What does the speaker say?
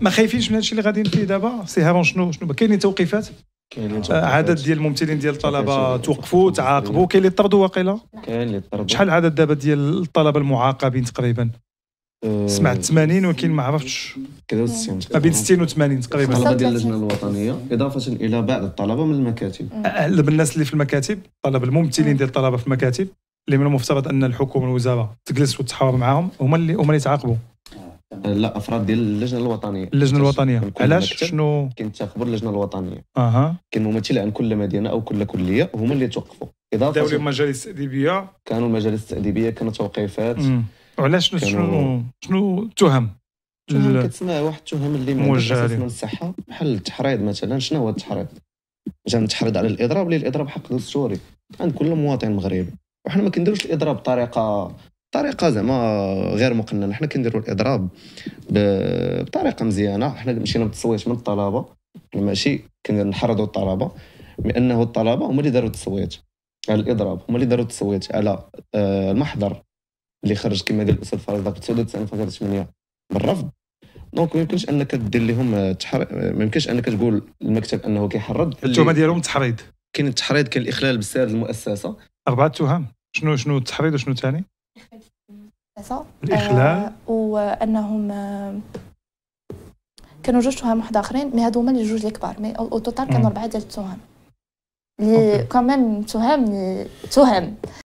ما خايفينش من هادشي اللي غادي نفيه دابا سي هارون شنو شنو كاينين توقيفات آه، عدد ديال الممثلين ديال الطلبه توقفوا تعاقبوا كاين اللي طردوا واقيلا كاين اللي طردوا شحال العدد دابا ديال الطلبه المعاقبين تقريبا آه، سمعت 80 ولكن ما عرفتش كذا 60 ما بين 60 و 80 تقريبا الطلبه ديال اللجنه الوطنيه اضافه الى بعض الطلبه من المكاتب اغلب آه، الناس اللي في المكاتب طلب الممثلين ديال الطلبه في المكاتب اللي من المفترض ان الحكومه والوزاره تجلس وتتحاور معاهم هما اللي هما اللي تعاقبوا لا افراد ديال اللجنه الوطنيه اللجنه الوطنيه علاش شنو كينتخبوا اللجنه الوطنيه اها كاين ممثل عن كل مدينه او كل كليه هما اللي توقفوا اضافه داو مجالس تاديبيه كانوا المجالس التاديبيه كانوا توقيفات وعلاش شنو شنو شنو التهم كتسمع واحد التهم اللي موجهه من الصحه بحال التحريض مثلا شنو هو التحريض جا نتحرض على الاضراب اللي الاضراب حق دستوري عند كل مواطن مغربي وحنا ما كنديروش الاضراب بطريقه بطريقه زعما غير مقننه حنا كنديروا الاضراب بطريقه مزيانه حنا مشينا بالتصويت من الطلبه ماشي كنحرضوا الطلبه بانه الطلبه هما اللي داروا التصويت على الاضراب هما اللي داروا التصويت على آه، المحضر اللي خرج كما قال الاستاذ الفريضه في 99.8 بالرفض دونك ما يمكنش انك دير لهم آه، تحر... ما يمكنش انك تقول المكتب انه كيحرض التهمه ديالهم تحريض كاين التحريض كاين الاخلال بالسير المؤسسه اربعه تهم شنو شنو التحريض وشنو الثاني الإخلال آه، وأنهم آه، كانوا جوج تهم واحد اخرين مي هادو هما اللي جوج الكبار مي او توتال كانوا اربعه ديال التهم لي كومام تهم تهم